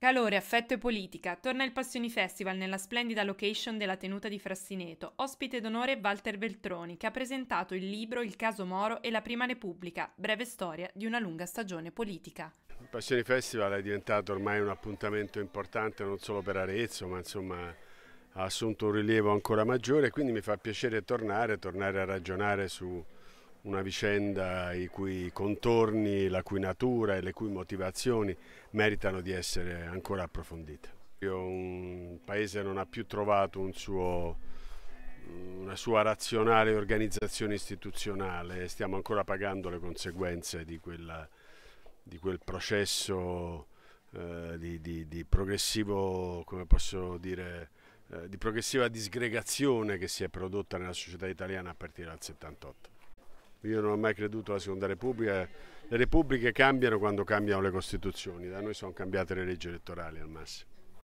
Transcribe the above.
Calore, affetto e politica. Torna il Passioni Festival nella splendida location della tenuta di Frassineto. Ospite d'onore Walter Beltroni, che ha presentato il libro Il caso Moro e la Prima Repubblica, breve storia di una lunga stagione politica. Il Passioni Festival è diventato ormai un appuntamento importante non solo per Arezzo, ma insomma ha assunto un rilievo ancora maggiore, quindi mi fa piacere tornare, tornare a ragionare su, una vicenda i cui contorni, la cui natura e le cui motivazioni meritano di essere ancora approfondite. Un paese non ha più trovato un suo, una sua razionale organizzazione istituzionale e stiamo ancora pagando le conseguenze di, quella, di quel processo eh, di, di, di, progressivo, come posso dire, eh, di progressiva disgregazione che si è prodotta nella società italiana a partire dal 78. Io non ho mai creduto alla seconda repubblica. Le repubbliche cambiano quando cambiano le costituzioni, da noi sono cambiate le leggi elettorali al massimo.